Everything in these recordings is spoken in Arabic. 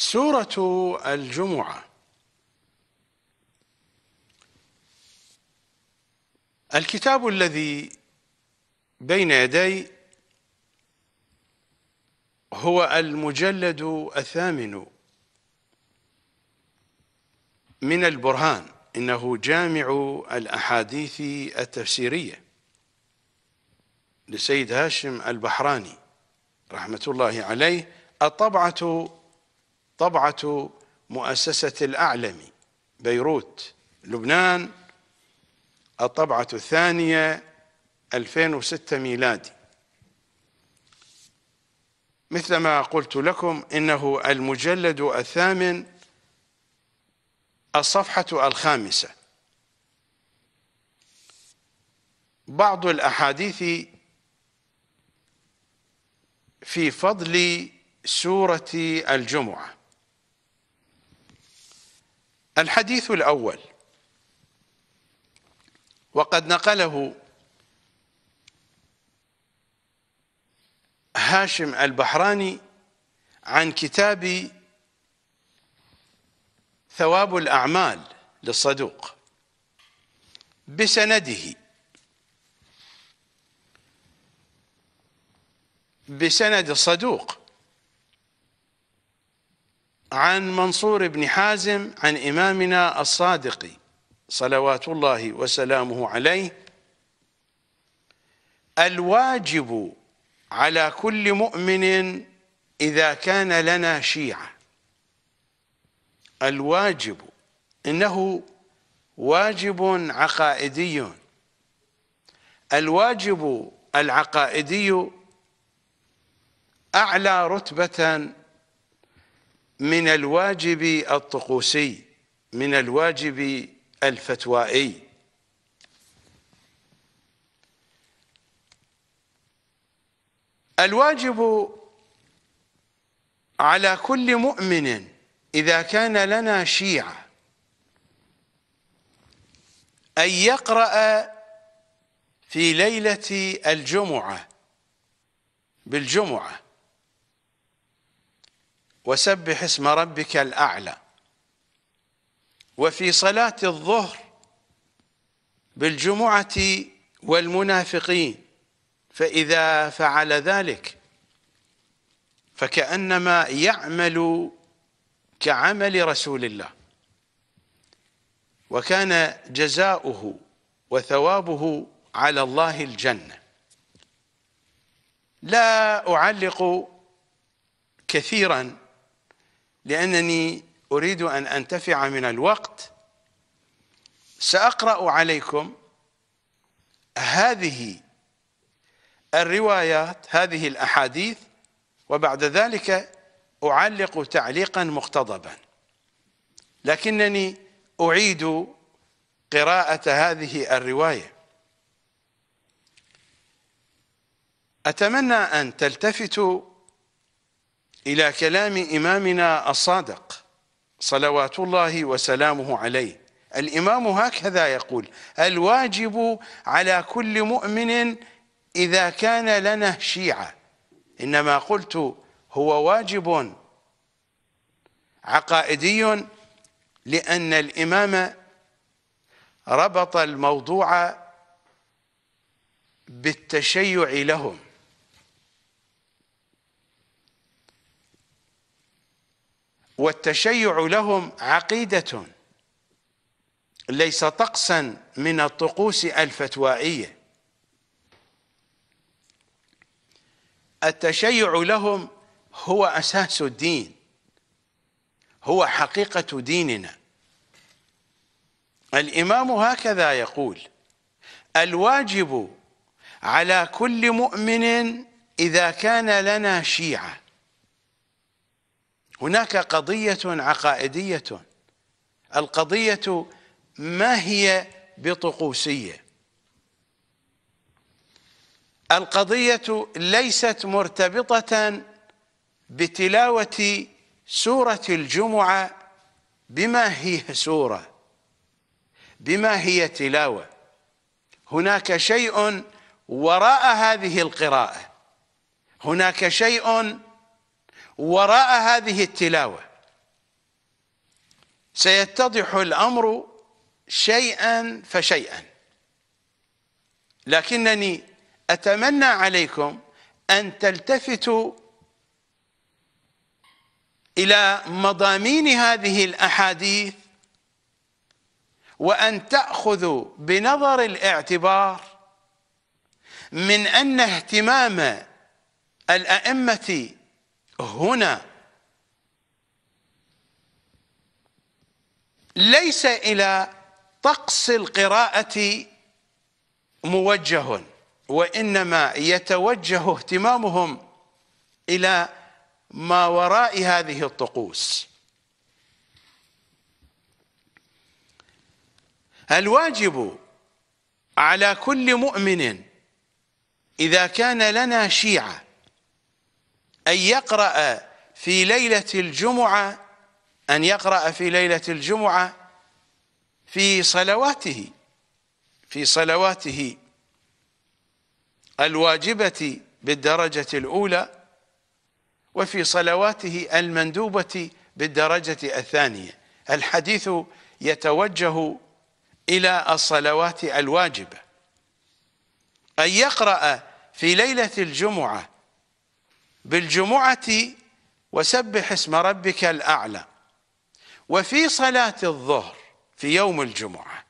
سورة الجمعة الكتاب الذي بين يدي هو المجلد الثامن من البرهان إنه جامع الأحاديث التفسيرية لسيد هاشم البحراني رحمة الله عليه الطبعة طبعة مؤسسة الأعلم بيروت لبنان الطبعة الثانية 2006 ميلادي مثل ما قلت لكم إنه المجلد الثامن الصفحة الخامسة بعض الأحاديث في فضل سورة الجمعة الحديث الأول وقد نقله هاشم البحراني عن كتاب ثواب الأعمال للصدوق بسنده بسند الصدوق عن منصور بن حازم عن إمامنا الصادق صلوات الله وسلامه عليه الواجب على كل مؤمن إذا كان لنا شيعة الواجب إنه واجب عقائدي الواجب العقائدي أعلى رتبة من الواجب الطقوسي من الواجب الفتوائي الواجب على كل مؤمن إذا كان لنا شيعة أن يقرأ في ليلة الجمعة بالجمعة وسبح اسم ربك الأعلى وفي صلاة الظهر بالجمعة والمنافقين فإذا فعل ذلك فكأنما يعمل كعمل رسول الله وكان جزاؤه وثوابه على الله الجنة لا أعلق كثيرا لأنني أريد أن أنتفع من الوقت سأقرأ عليكم هذه الروايات هذه الأحاديث وبعد ذلك أعلق تعليقا مقتضبا لكنني أعيد قراءة هذه الرواية أتمنى أن تلتفتوا إلى كلام إمامنا الصادق صلوات الله وسلامه عليه الإمام هكذا يقول الواجب على كل مؤمن إذا كان لنا شيعة إنما قلت هو واجب عقائدي لأن الإمام ربط الموضوع بالتشيع لهم والتشيع لهم عقيدة ليس طقسا من الطقوس الفتوائية التشيع لهم هو أساس الدين هو حقيقة ديننا الإمام هكذا يقول الواجب على كل مؤمن إذا كان لنا شيعة هناك قضية عقائدية القضية ما هي بطقوسية القضية ليست مرتبطة بتلاوة سورة الجمعة بما هي سورة بما هي تلاوة هناك شيء وراء هذه القراءة هناك شيء وراء هذه التلاوة سيتضح الأمر شيئا فشيئا لكنني أتمنى عليكم أن تلتفتوا إلى مضامين هذه الأحاديث وأن تأخذوا بنظر الاعتبار من أن اهتمام الأئمة هنا ليس الى طقس القراءه موجه وانما يتوجه اهتمامهم الى ما وراء هذه الطقوس الواجب على كل مؤمن اذا كان لنا شيعه أن يقرأ في ليلة الجمعة أن يقرأ في ليلة الجمعة في صلواته في صلواته الواجبة بالدرجة الأولى وفي صلواته المندوبة بالدرجة الثانية الحديث يتوجه إلى الصلوات الواجبة أن يقرأ في ليلة الجمعة بالجمعة وسبح اسم ربك الأعلى وفي صلاة الظهر في يوم الجمعة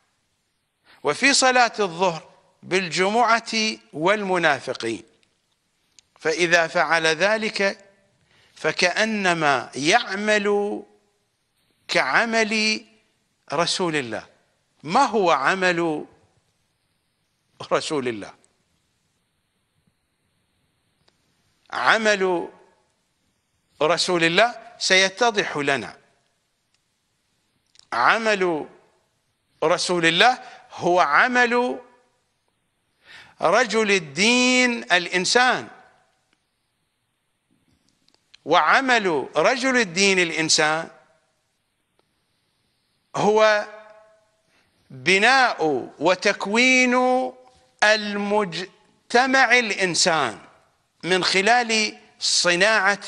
وفي صلاة الظهر بالجمعة والمنافقين فإذا فعل ذلك فكأنما يعمل كعمل رسول الله ما هو عمل رسول الله عمل رسول الله سيتضح لنا عمل رسول الله هو عمل رجل الدين الإنسان وعمل رجل الدين الإنسان هو بناء وتكوين المجتمع الإنسان من خلال صناعة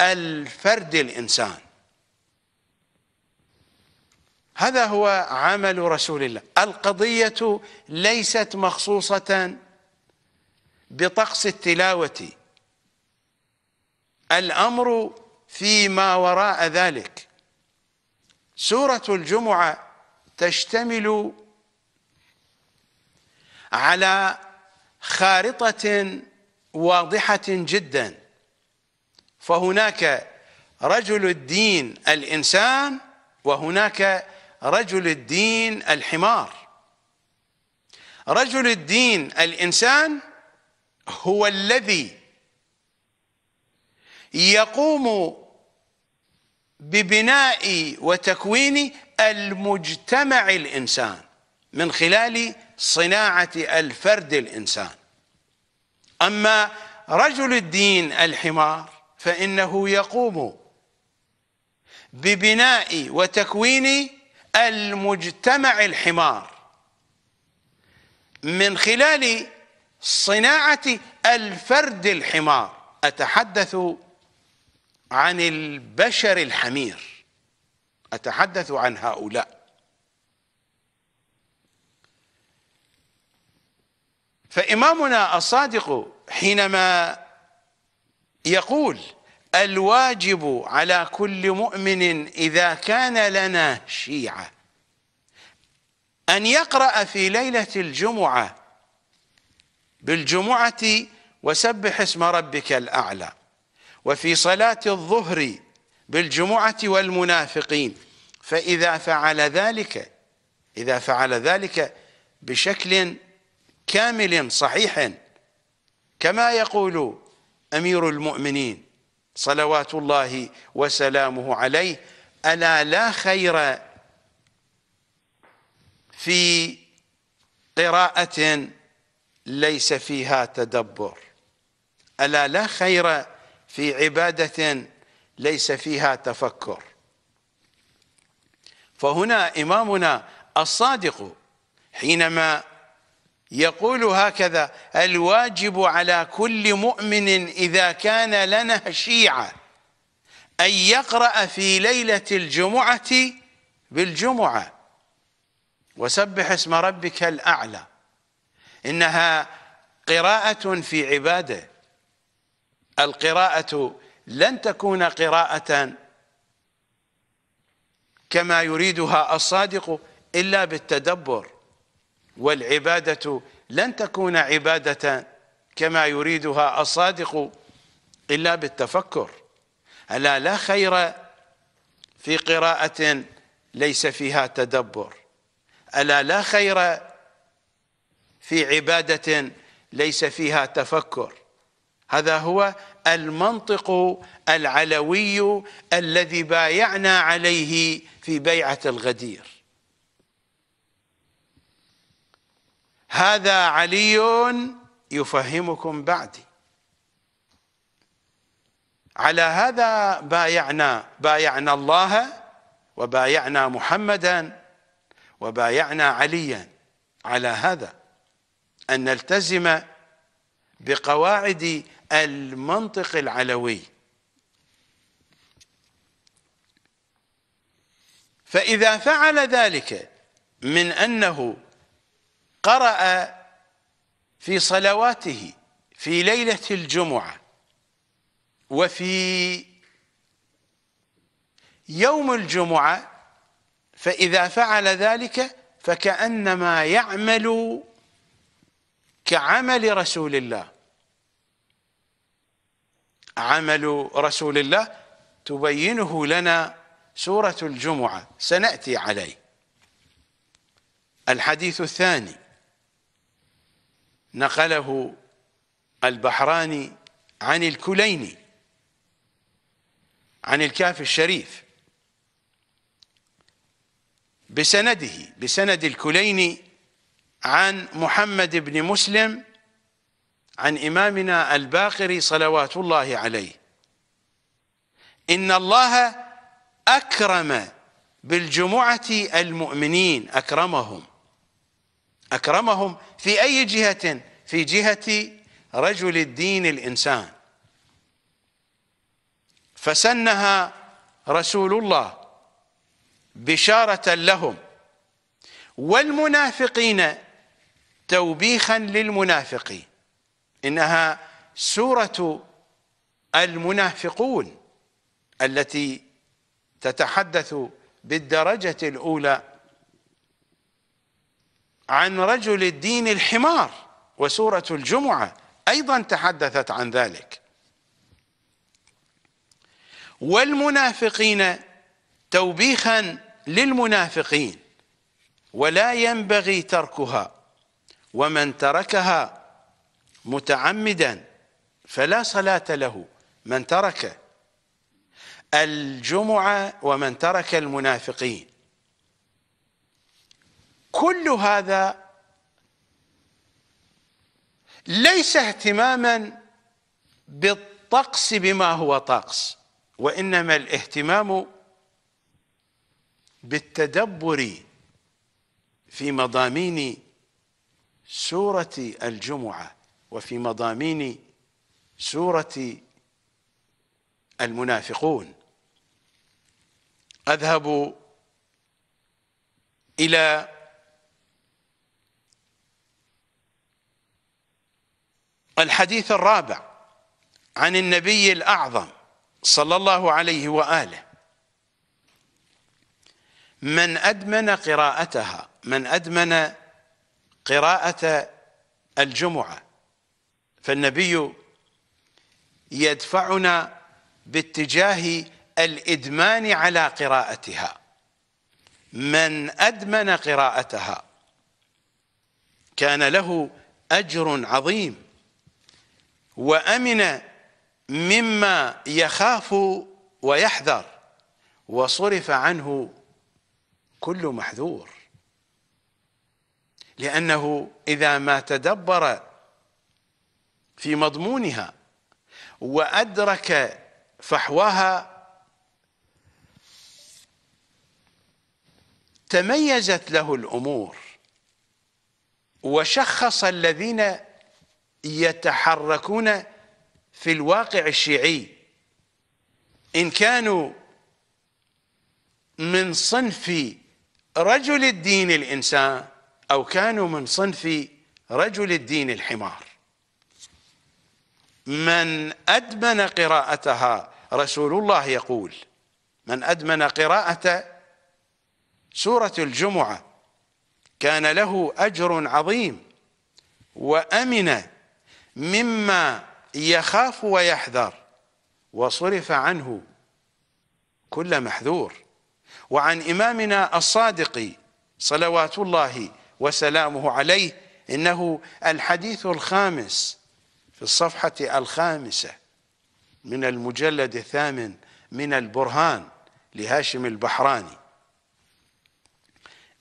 الفرد الإنسان هذا هو عمل رسول الله القضية ليست مخصوصة بطقس التلاوة الأمر فيما وراء ذلك سورة الجمعة تشتمل على خارطة واضحة جدا فهناك رجل الدين الإنسان وهناك رجل الدين الحمار رجل الدين الإنسان هو الذي يقوم ببناء وتكوين المجتمع الإنسان من خلال صناعة الفرد الإنسان اما رجل الدين الحمار فانه يقوم ببناء وتكوين المجتمع الحمار من خلال صناعه الفرد الحمار اتحدث عن البشر الحمير اتحدث عن هؤلاء فإمامنا الصادق حينما يقول الواجب على كل مؤمن إذا كان لنا شيعة أن يقرأ في ليلة الجمعة بالجمعة وسبح اسم ربك الأعلى وفي صلاة الظهر بالجمعة والمنافقين فإذا فعل ذلك إذا فعل ذلك بشكل كامل صحيح كما يقول أمير المؤمنين صلوات الله وسلامه عليه ألا لا خير في قراءة ليس فيها تدبر ألا لا خير في عبادة ليس فيها تفكر فهنا إمامنا الصادق حينما يقول هكذا الواجب على كل مؤمن إذا كان لنا شيعة أن يقرأ في ليلة الجمعة بالجمعة وسبح اسم ربك الأعلى إنها قراءة في عبادة القراءة لن تكون قراءة كما يريدها الصادق إلا بالتدبر والعبادة لن تكون عبادة كما يريدها الصادق إلا بالتفكر ألا لا خير في قراءة ليس فيها تدبر ألا لا خير في عبادة ليس فيها تفكر هذا هو المنطق العلوي الذي بايعنا عليه في بيعة الغدير هذا علي يفهمكم بعدي على هذا بايعنا بايعنا الله وبايعنا محمدا وبايعنا عليا على هذا أن نلتزم بقواعد المنطق العلوي فإذا فعل ذلك من أنه قرأ في صلواته في ليلة الجمعة وفي يوم الجمعة فإذا فعل ذلك فكأنما يعمل كعمل رسول الله عمل رسول الله تبينه لنا سورة الجمعة سنأتي عليه الحديث الثاني نقله البحراني عن الكليني عن الكاف الشريف بسنده بسند الكليني عن محمد بن مسلم عن إمامنا الباقري صلوات الله عليه إن الله أكرم بالجمعة المؤمنين أكرمهم أكرمهم في أي جهة في جهة رجل الدين الإنسان فسنها رسول الله بشارة لهم والمنافقين توبيخا للمنافقين إنها سورة المنافقون التي تتحدث بالدرجة الأولى عن رجل الدين الحمار وسورة الجمعة أيضا تحدثت عن ذلك والمنافقين توبيخا للمنافقين ولا ينبغي تركها ومن تركها متعمدا فلا صلاة له من ترك الجمعة ومن ترك المنافقين كل هذا ليس اهتماما بالطقس بما هو طقس وانما الاهتمام بالتدبر في مضامين سوره الجمعه وفي مضامين سوره المنافقون اذهب الى الحديث الرابع عن النبي الأعظم صلى الله عليه وآله من أدمن قراءتها من أدمن قراءة الجمعة فالنبي يدفعنا باتجاه الإدمان على قراءتها من أدمن قراءتها كان له أجر عظيم وأمن مما يخاف ويحذر وصرف عنه كل محذور لأنه إذا ما تدبر في مضمونها وأدرك فحواها تميزت له الأمور وشخص الذين يتحركون في الواقع الشيعي إن كانوا من صنف رجل الدين الإنسان أو كانوا من صنف رجل الدين الحمار من أدمن قراءتها رسول الله يقول من أدمن قراءة سورة الجمعة كان له أجر عظيم وأمن مما يخاف ويحذر وصرف عنه كل محذور وعن إمامنا الصادق صلوات الله وسلامه عليه إنه الحديث الخامس في الصفحة الخامسة من المجلد الثامن من البرهان لهاشم البحراني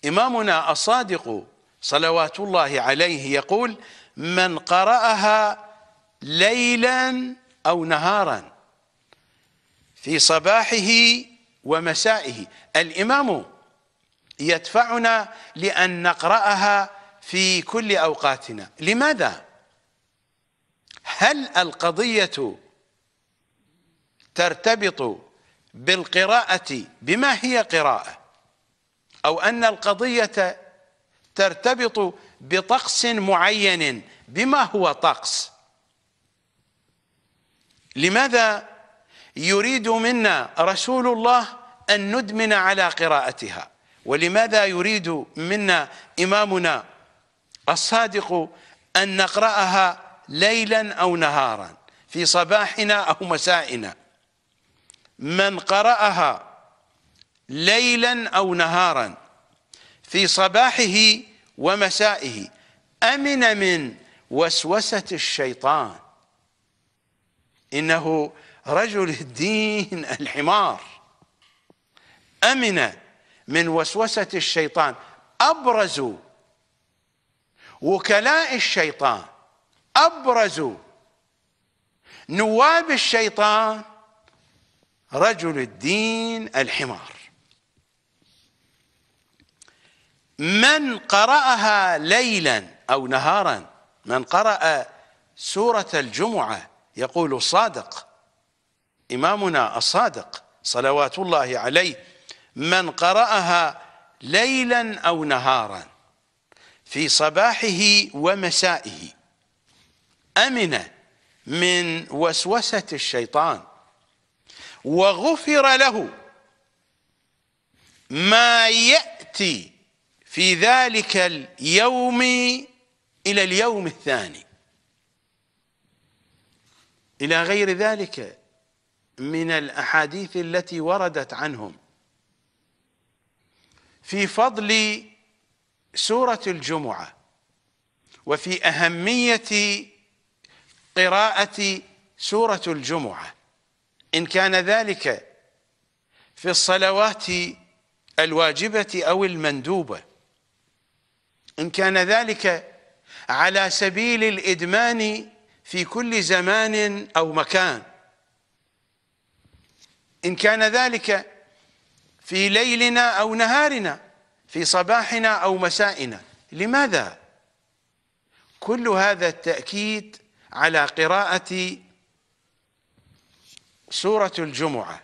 إمامنا الصادق صلوات الله عليه يقول من قرأها ليلا أو نهارا في صباحه ومسائه الإمام يدفعنا لأن نقرأها في كل أوقاتنا لماذا؟ هل القضية ترتبط بالقراءة بما هي قراءة أو أن القضية ترتبط بطقس معين بما هو طقس لماذا يريد منا رسول الله أن ندمن على قراءتها ولماذا يريد منا إمامنا الصادق أن نقرأها ليلا أو نهارا في صباحنا أو مسائنا من قرأها ليلا أو نهارا في صباحه ومسائه أمن من وسوسة الشيطان إنه رجل الدين الحمار أمن من وسوسة الشيطان أبرز وكلاء الشيطان أبرز نواب الشيطان رجل الدين الحمار من قرأها ليلا أو نهارا من قرأ سورة الجمعة يقول الصادق إمامنا الصادق صلوات الله عليه من قرأها ليلا أو نهارا في صباحه ومسائه أمن من وسوسة الشيطان وغفر له ما يأتي في ذلك اليوم إلى اليوم الثاني إلى غير ذلك من الأحاديث التي وردت عنهم في فضل سورة الجمعة وفي أهمية قراءة سورة الجمعة إن كان ذلك في الصلوات الواجبة أو المندوبة إن كان ذلك على سبيل الإدمان في كل زمان أو مكان إن كان ذلك في ليلنا أو نهارنا في صباحنا أو مسائنا لماذا؟ كل هذا التأكيد على قراءة سورة الجمعة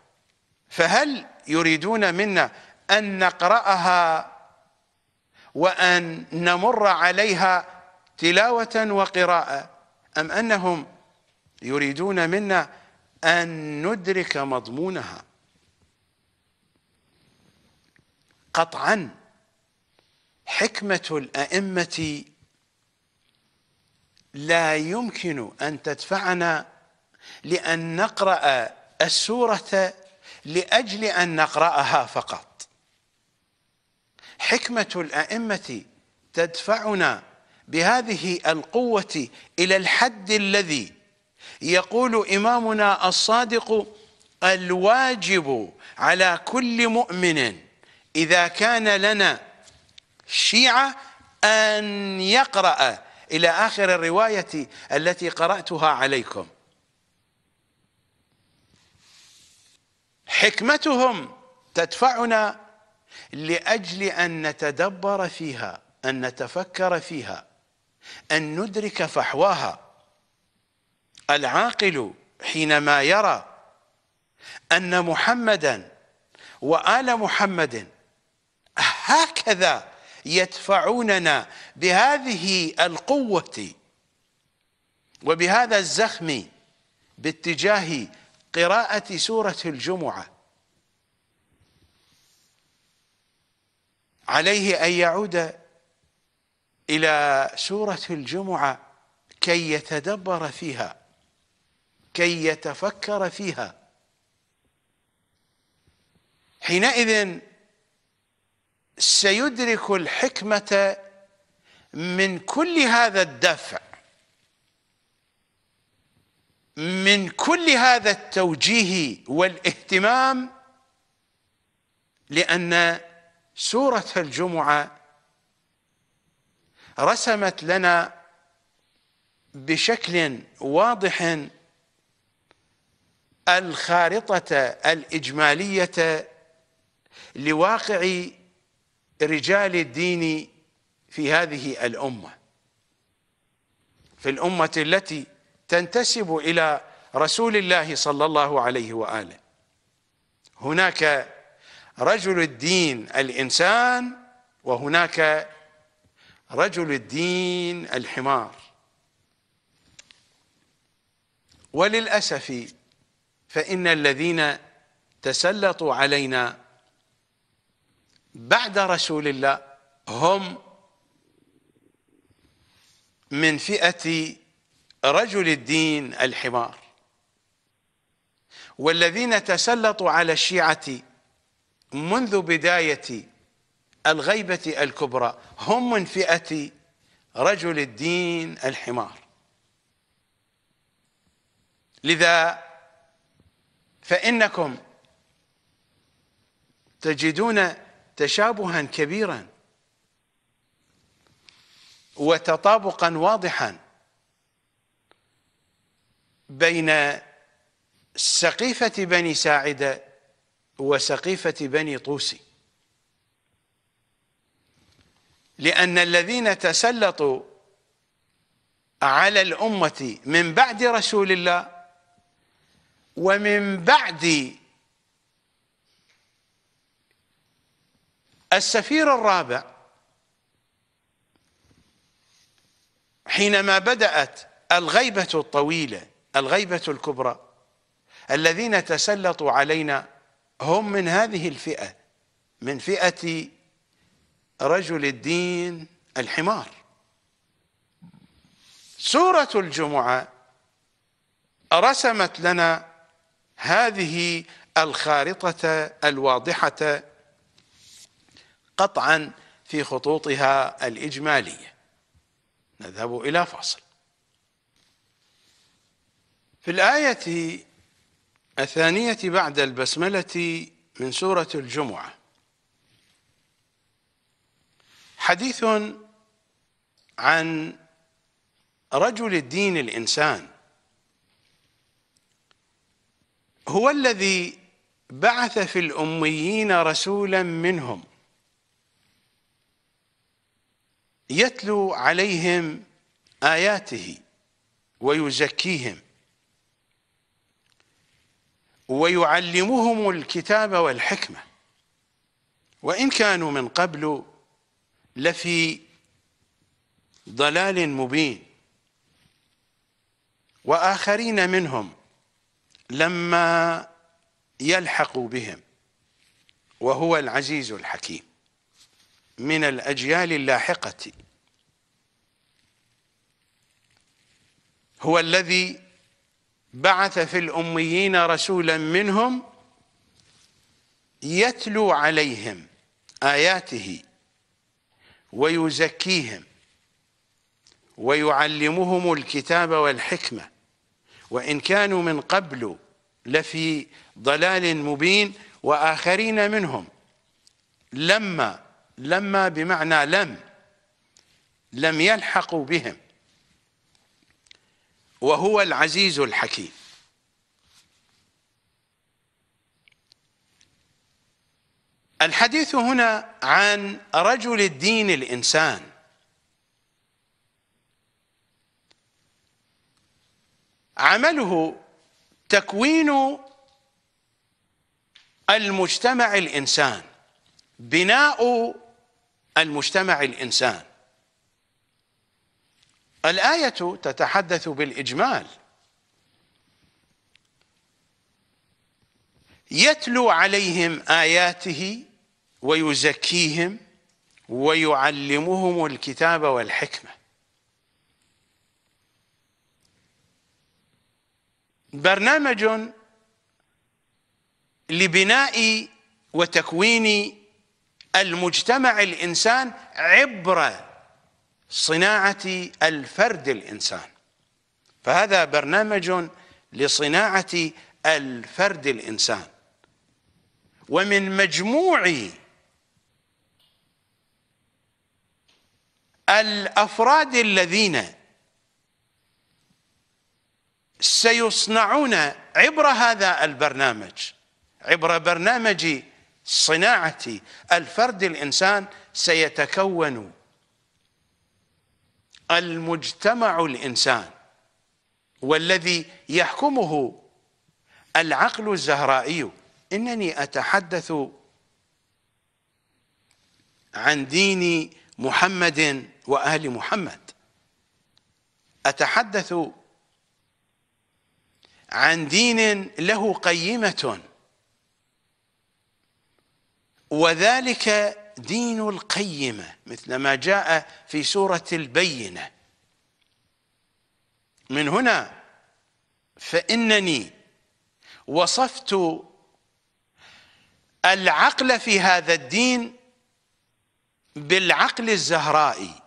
فهل يريدون منا أن نقرأها وأن نمر عليها تلاوة وقراءة أم أنهم يريدون منا أن ندرك مضمونها قطعا حكمة الأئمة لا يمكن أن تدفعنا لأن نقرأ السورة لأجل أن نقرأها فقط حكمة الأئمة تدفعنا بهذه القوة إلى الحد الذي يقول إمامنا الصادق الواجب على كل مؤمن إذا كان لنا شيعة أن يقرأ إلى آخر الرواية التي قرأتها عليكم حكمتهم تدفعنا لاجل ان نتدبر فيها ان نتفكر فيها ان ندرك فحواها العاقل حينما يرى ان محمدا وال محمد هكذا يدفعوننا بهذه القوه وبهذا الزخم باتجاه قراءه سوره الجمعه عليه أن يعود إلى سورة الجمعة كي يتدبر فيها كي يتفكر فيها حينئذ سيدرك الحكمة من كل هذا الدفع من كل هذا التوجيه والاهتمام لأن سوره الجمعه رسمت لنا بشكل واضح الخارطه الاجماليه لواقع رجال الدين في هذه الامه في الامه التي تنتسب الى رسول الله صلى الله عليه واله هناك رجل الدين الانسان وهناك رجل الدين الحمار وللاسف فان الذين تسلطوا علينا بعد رسول الله هم من فئه رجل الدين الحمار والذين تسلطوا على الشيعه منذ بداية الغيبة الكبرى هم من فئة رجل الدين الحمار لذا فإنكم تجدون تشابها كبيرا وتطابقا واضحا بين سقيفة بني ساعدة وسقيفة بني طوسي لأن الذين تسلطوا على الأمة من بعد رسول الله ومن بعد السفير الرابع حينما بدأت الغيبة الطويلة الغيبة الكبرى الذين تسلطوا علينا هم من هذه الفئة من فئة رجل الدين الحمار سورة الجمعة رسمت لنا هذه الخارطة الواضحة قطعا في خطوطها الإجمالية نذهب إلى فاصل في الآية الثانية بعد البسملة من سورة الجمعة حديث عن رجل الدين الإنسان هو الذي بعث في الأميين رسولا منهم يتلو عليهم آياته ويزكيهم ويعلمهم الكتاب والحكمة وإن كانوا من قبل لفي ضلال مبين وآخرين منهم لما يلحقوا بهم وهو العزيز الحكيم من الأجيال اللاحقة هو الذي بعث في الأميين رسولا منهم يتلو عليهم آياته ويزكيهم ويعلمهم الكتاب والحكمة وإن كانوا من قبل لفي ضلال مبين وآخرين منهم لما لما بمعنى لم لم يلحقوا بهم وهو العزيز الحكيم الحديث هنا عن رجل الدين الإنسان عمله تكوين المجتمع الإنسان بناء المجتمع الإنسان الآية تتحدث بالإجمال يتلو عليهم آياته ويزكيهم ويعلمهم الكتاب والحكمة برنامج لبناء وتكوين المجتمع الإنسان عبره صناعة الفرد الإنسان فهذا برنامج لصناعة الفرد الإنسان ومن مجموع الأفراد الذين سيصنعون عبر هذا البرنامج عبر برنامج صناعة الفرد الإنسان سيتكون المجتمع الإنسان والذي يحكمه العقل الزهرائي إنني أتحدث عن دين محمد وأهل محمد أتحدث عن دين له قيمة وذلك دين القيمة مثل ما جاء في سورة البينة من هنا فإنني وصفت العقل في هذا الدين بالعقل الزهرائي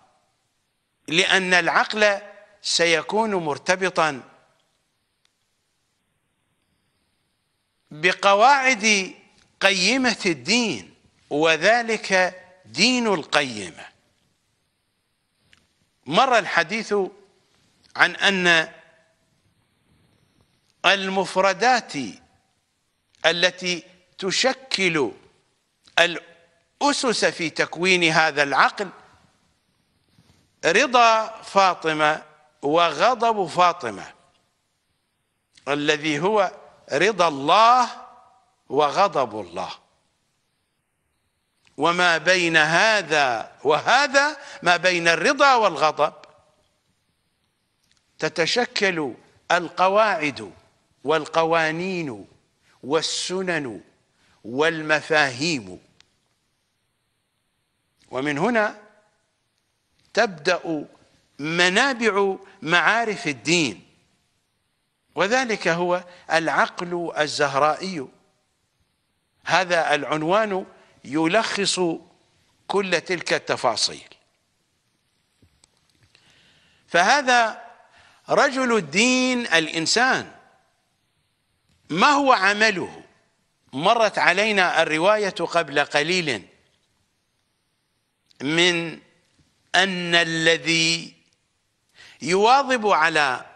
لأن العقل سيكون مرتبطا بقواعد قيمة الدين وذلك دين القيمة مر الحديث عن أن المفردات التي تشكل الأسس في تكوين هذا العقل رضا فاطمة وغضب فاطمة الذي هو رضا الله وغضب الله وما بين هذا وهذا ما بين الرضا والغضب تتشكل القواعد والقوانين والسنن والمفاهيم ومن هنا تبدأ منابع معارف الدين وذلك هو العقل الزهرائي هذا العنوان يلخص كل تلك التفاصيل فهذا رجل الدين الإنسان ما هو عمله مرت علينا الرواية قبل قليل من أن الذي يواظب على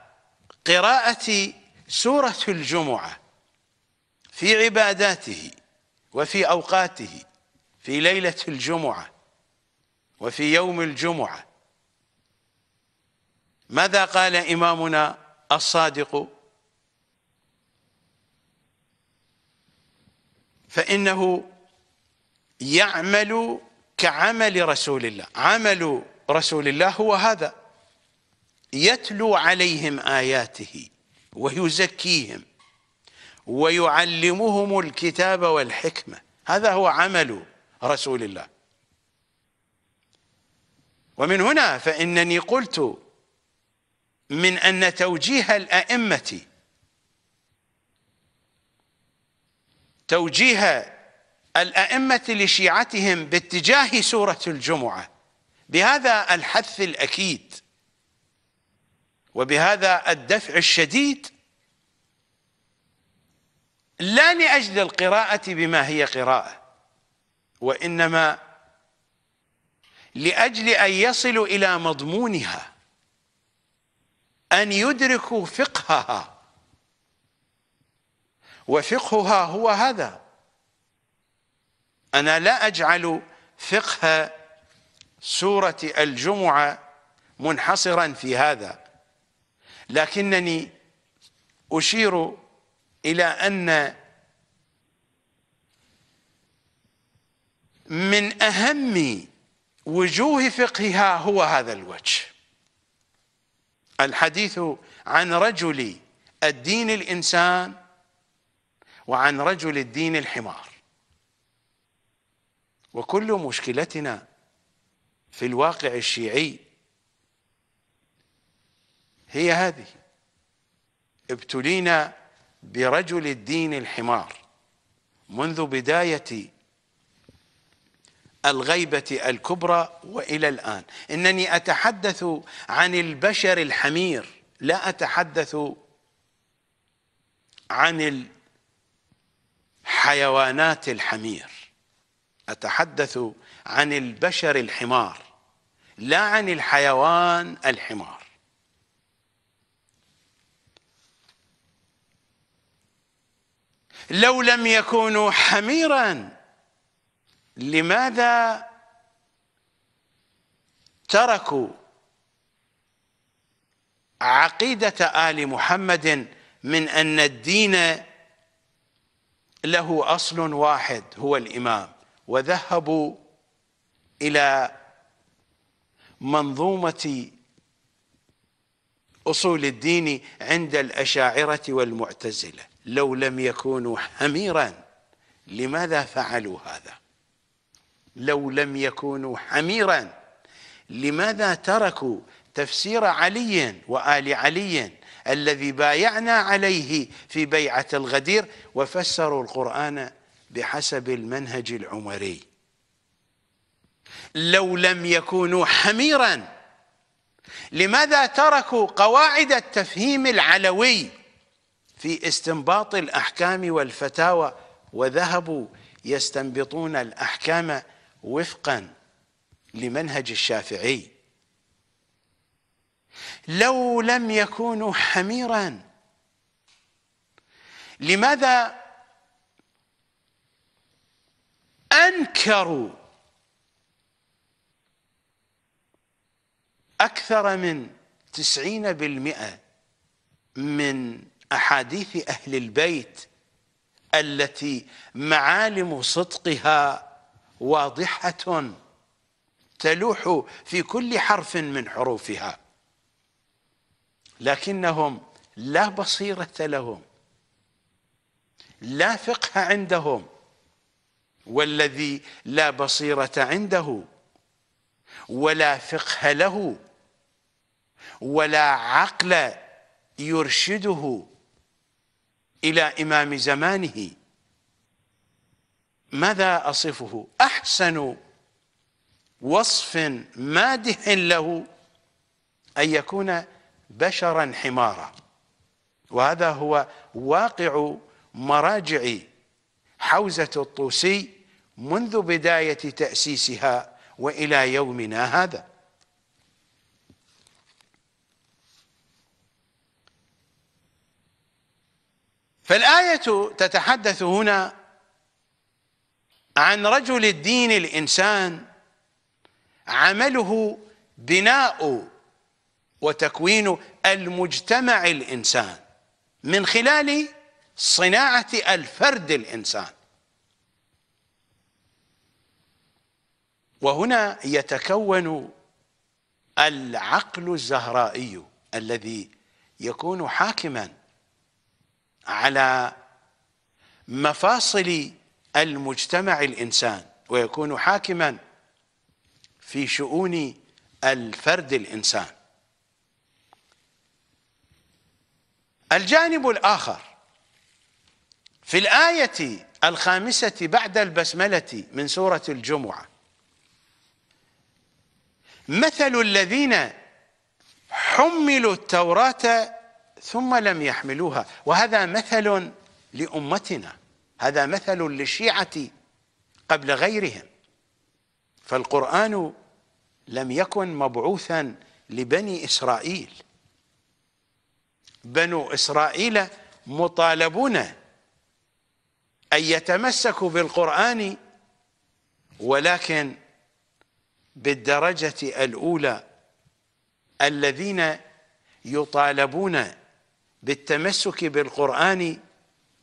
قراءة سورة الجمعة في عباداته وفي أوقاته في ليلة الجمعة وفي يوم الجمعة ماذا قال إمامنا الصادق فإنه يعمل كعمل رسول الله عمل رسول الله هو هذا يتلو عليهم آياته ويزكيهم ويعلمهم الكتاب والحكمة هذا هو عمل رسول الله ومن هنا فإنني قلت من أن توجيه الأئمة توجيه الأئمة لشيعتهم باتجاه سورة الجمعة بهذا الحث الأكيد وبهذا الدفع الشديد لا لأجل القراءة بما هي قراءة وانما لاجل ان يصلوا الى مضمونها ان يدركوا فقهها وفقهها هو هذا انا لا اجعل فقه سوره الجمعه منحصرا في هذا لكنني اشير الى ان من أهم وجوه فقهها هو هذا الوجه الحديث عن رجل الدين الإنسان وعن رجل الدين الحمار وكل مشكلتنا في الواقع الشيعي هي هذه ابتلينا برجل الدين الحمار منذ بداية الغيبة الكبرى وإلى الآن إنني أتحدث عن البشر الحمير لا أتحدث عن الحيوانات الحمير أتحدث عن البشر الحمار لا عن الحيوان الحمار لو لم يكونوا حميراً لماذا تركوا عقيدة آل محمد من أن الدين له أصل واحد هو الإمام وذهبوا إلى منظومة أصول الدين عند الأشاعرة والمعتزلة لو لم يكونوا حميرا لماذا فعلوا هذا لو لم يكونوا حميرا لماذا تركوا تفسير علي وآل علي الذي بايعنا عليه في بيعة الغدير وفسروا القرآن بحسب المنهج العمري لو لم يكونوا حميرا لماذا تركوا قواعد التفهيم العلوي في استنباط الأحكام والفتاوى وذهبوا يستنبطون الأحكام وفقا لمنهج الشافعي لو لم يكونوا حميرا لماذا انكروا اكثر من تسعين بالمئه من احاديث اهل البيت التي معالم صدقها واضحة تلوح في كل حرف من حروفها لكنهم لا بصيرة لهم لا فقه عندهم والذي لا بصيرة عنده ولا فقه له ولا عقل يرشده إلى إمام زمانه ماذا اصفه احسن وصف مادح له ان يكون بشرا حمارا وهذا هو واقع مراجع حوزه الطوسي منذ بدايه تاسيسها والى يومنا هذا فالايه تتحدث هنا عن رجل الدين الإنسان عمله بناء وتكوين المجتمع الإنسان من خلال صناعة الفرد الإنسان وهنا يتكون العقل الزهرائي الذي يكون حاكما على مفاصل المجتمع الإنسان ويكون حاكما في شؤون الفرد الإنسان الجانب الآخر في الآية الخامسة بعد البسملة من سورة الجمعة مثل الذين حملوا التوراة ثم لم يحملوها وهذا مثل لأمتنا هذا مثل للشيعة قبل غيرهم فالقرآن لم يكن مبعوثا لبني إسرائيل بنو إسرائيل مطالبون أن يتمسكوا بالقرآن ولكن بالدرجة الأولى الذين يطالبون بالتمسك بالقرآن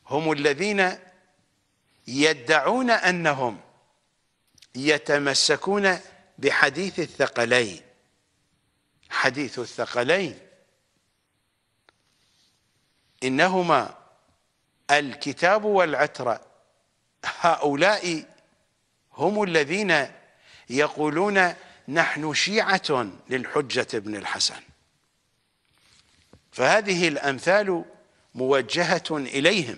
هم الذين يدعون أنهم يتمسكون بحديث الثقلين حديث الثقلين إنهما الكتاب والعترة هؤلاء هم الذين يقولون نحن شيعة للحجة ابن الحسن فهذه الأمثال موجهة إليهم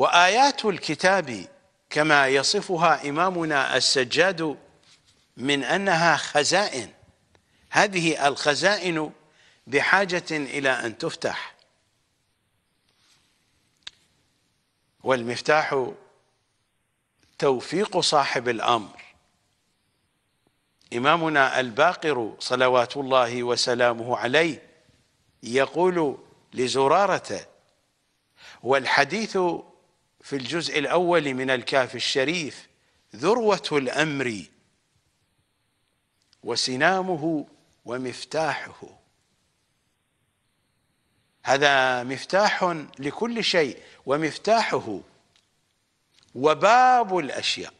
وآيات الكتاب كما يصفها إمامنا السجاد من أنها خزائن هذه الخزائن بحاجة إلى أن تفتح والمفتاح توفيق صاحب الأمر إمامنا الباقر صلوات الله وسلامه عليه يقول لزرارته والحديث في الجزء الأول من الكاف الشريف ذروة الأمر وسنامه ومفتاحه هذا مفتاح لكل شيء ومفتاحه وباب الأشياء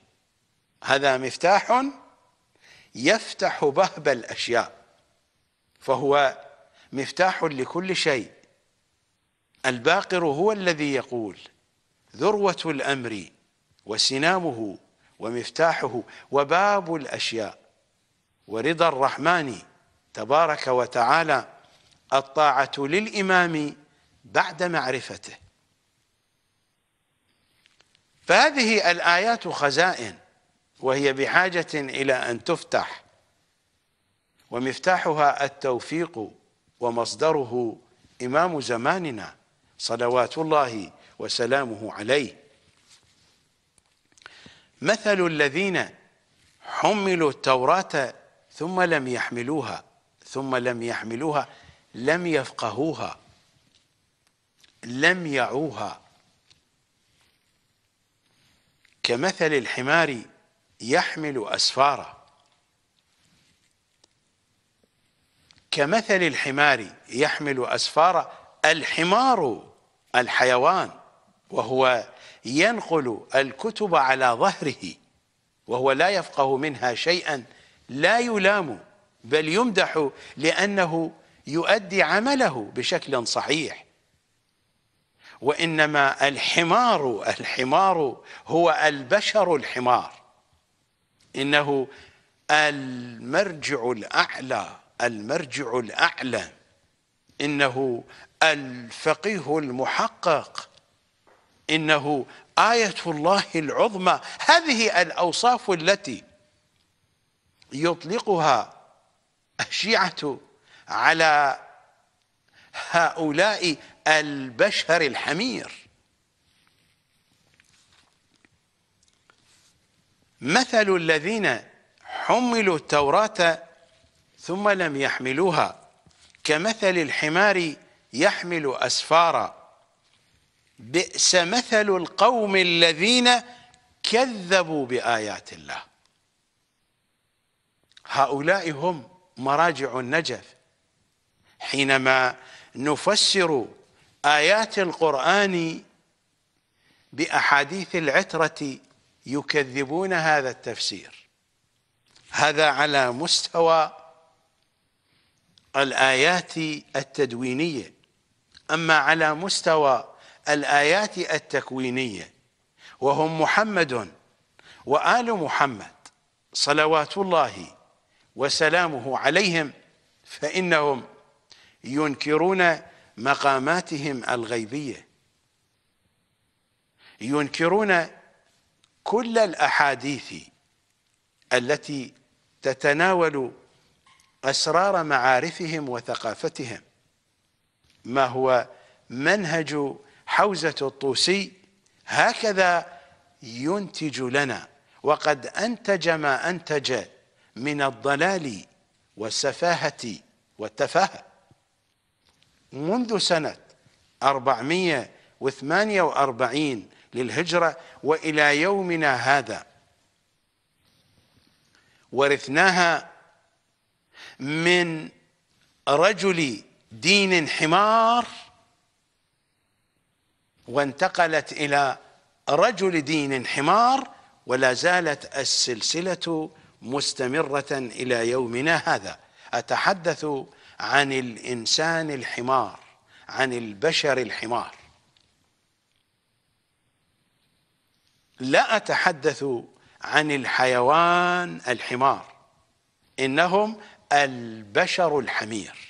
هذا مفتاح يفتح باب الأشياء فهو مفتاح لكل شيء الباقر هو الذي يقول ذروة الأمر وسنامه ومفتاحه وباب الأشياء ورضا الرحمن تبارك وتعالى الطاعة للإمام بعد معرفته فهذه الآيات خزائن وهي بحاجة إلى أن تفتح ومفتاحها التوفيق ومصدره إمام زماننا صلوات الله وسلامه عليه مثل الذين حملوا التوراة ثم لم يحملوها ثم لم يحملوها لم يفقهوها لم يعوها كمثل الحمار يحمل أسفارا كمثل الحمار يحمل أسفارا الحمار الحيوان وهو ينقل الكتب على ظهره وهو لا يفقه منها شيئا لا يلام بل يمدح لأنه يؤدي عمله بشكل صحيح وإنما الحمار الحمار هو البشر الحمار إنه المرجع الأعلى المرجع الأعلى إنه الفقيه المحقق إنه آية الله العظمى هذه الأوصاف التي يطلقها الشيعة على هؤلاء البشر الحمير مثل الذين حملوا التوراة ثم لم يحملوها كمثل الحمار يحمل أسفارا بئس مثل القوم الذين كذبوا بآيات الله هؤلاء هم مراجع النجف حينما نفسر آيات القرآن بأحاديث العترة يكذبون هذا التفسير هذا على مستوى الآيات التدوينية أما على مستوى الآيات التكوينية وهم محمد وآل محمد صلوات الله وسلامه عليهم فإنهم ينكرون مقاماتهم الغيبية ينكرون كل الأحاديث التي تتناول أسرار معارفهم وثقافتهم ما هو منهج حوزة الطوسي هكذا ينتج لنا وقد أنتج ما أنتج من الضلال والسفاهة والتفاهة منذ سنة 448 للهجرة وإلى يومنا هذا ورثناها من رجل دين حمار وانتقلت إلى رجل دين حمار ولا زالت السلسلة مستمرة إلى يومنا هذا أتحدث عن الإنسان الحمار عن البشر الحمار لا أتحدث عن الحيوان الحمار إنهم البشر الحمير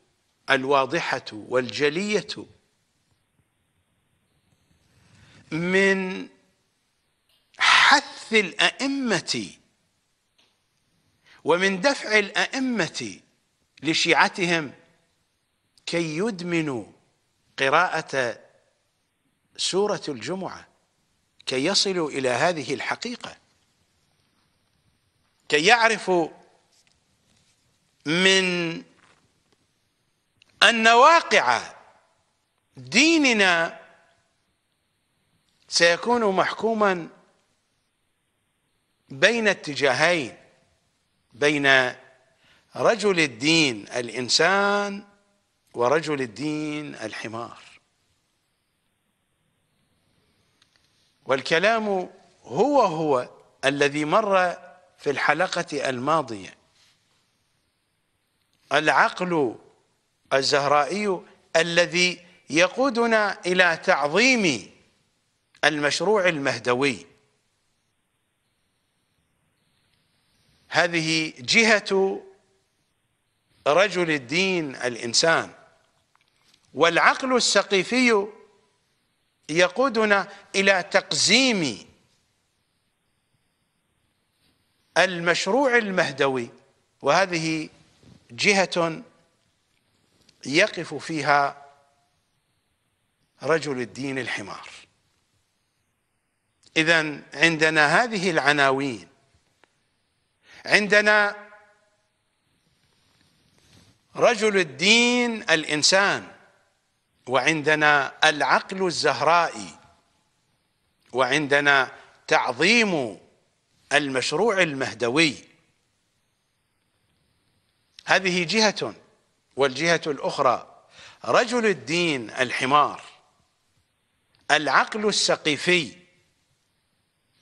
الواضحة والجلية من حث الأئمة ومن دفع الأئمة لشيعتهم كي يدمنوا قراءة سورة الجمعة كي يصلوا إلى هذه الحقيقة كي يعرفوا من ان واقع ديننا سيكون محكوما بين اتجاهين بين رجل الدين الانسان ورجل الدين الحمار والكلام هو هو الذي مر في الحلقه الماضيه العقل الزهرائي الذي يقودنا إلى تعظيم المشروع المهدوي هذه جهة رجل الدين الإنسان والعقل السقيفي يقودنا إلى تقزيم المشروع المهدوي وهذه جهة يقف فيها رجل الدين الحمار اذا عندنا هذه العناوين عندنا رجل الدين الانسان وعندنا العقل الزهرائي وعندنا تعظيم المشروع المهدوي هذه جهه والجهة الأخرى رجل الدين الحمار العقل السقيفي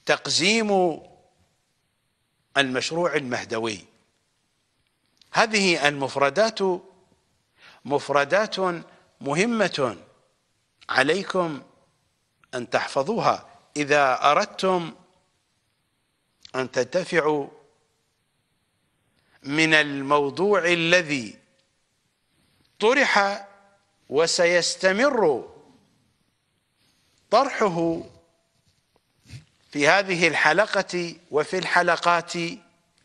تقزيم المشروع المهدوي هذه المفردات مفردات مهمة عليكم أن تحفظوها إذا أردتم أن تنتفعوا من الموضوع الذي طرح وسيستمر طرحه في هذه الحلقة وفي الحلقات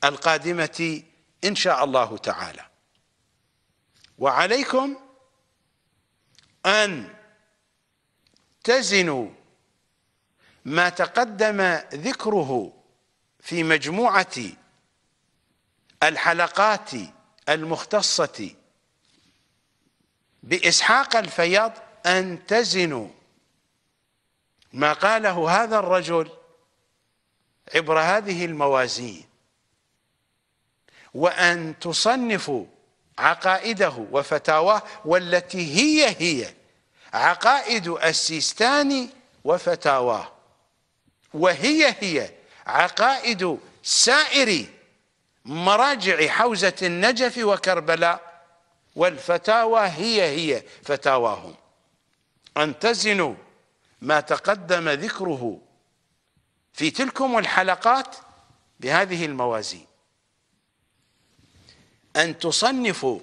القادمة إن شاء الله تعالى وعليكم أن تزنوا ما تقدم ذكره في مجموعة الحلقات المختصة بإسحاق الفياض أن تزنوا ما قاله هذا الرجل عبر هذه الموازين وأن تصنفوا عقائده وفتاواه والتي هي هي عقائد السيستاني وفتاواه وهي هي عقائد سائر مراجع حوزة النجف وكربلاء والفتاوى هي هي فتاواهم أن تزنوا ما تقدم ذكره في تلكم الحلقات بهذه الموازين أن تصنفوا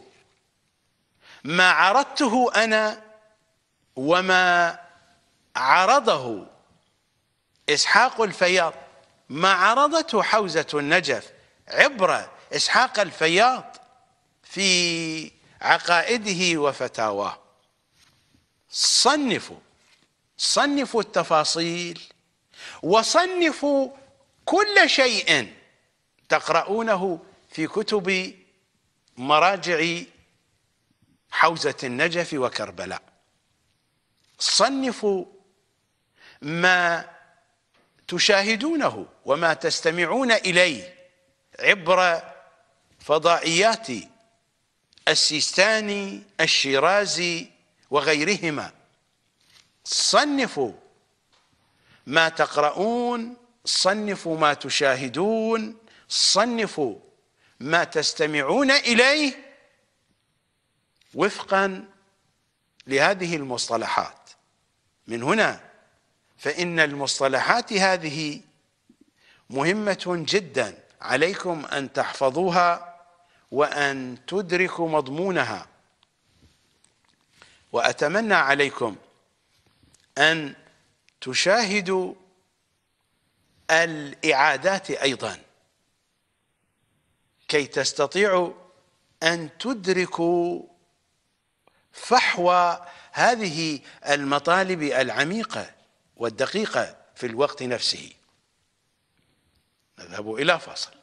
ما عرضته أنا وما عرضه إسحاق الفياض ما عرضته حوزة النجف عبر إسحاق الفياض في عقائده وفتاواه صنفوا صنفوا التفاصيل وصنفوا كل شيء تقرؤونه في كتب مراجع حوزة النجف وكربلاء صنفوا ما تشاهدونه وما تستمعون إليه عبر فضائيات السيستاني الشيرازي وغيرهما صنفوا ما تقرؤون صنفوا ما تشاهدون صنفوا ما تستمعون إليه وفقا لهذه المصطلحات من هنا فإن المصطلحات هذه مهمة جدا عليكم أن تحفظوها وأن تدركوا مضمونها وأتمنى عليكم أن تشاهدوا الإعادات أيضا كي تستطيعوا أن تدركوا فحوى هذه المطالب العميقة والدقيقة في الوقت نفسه نذهب إلى فاصل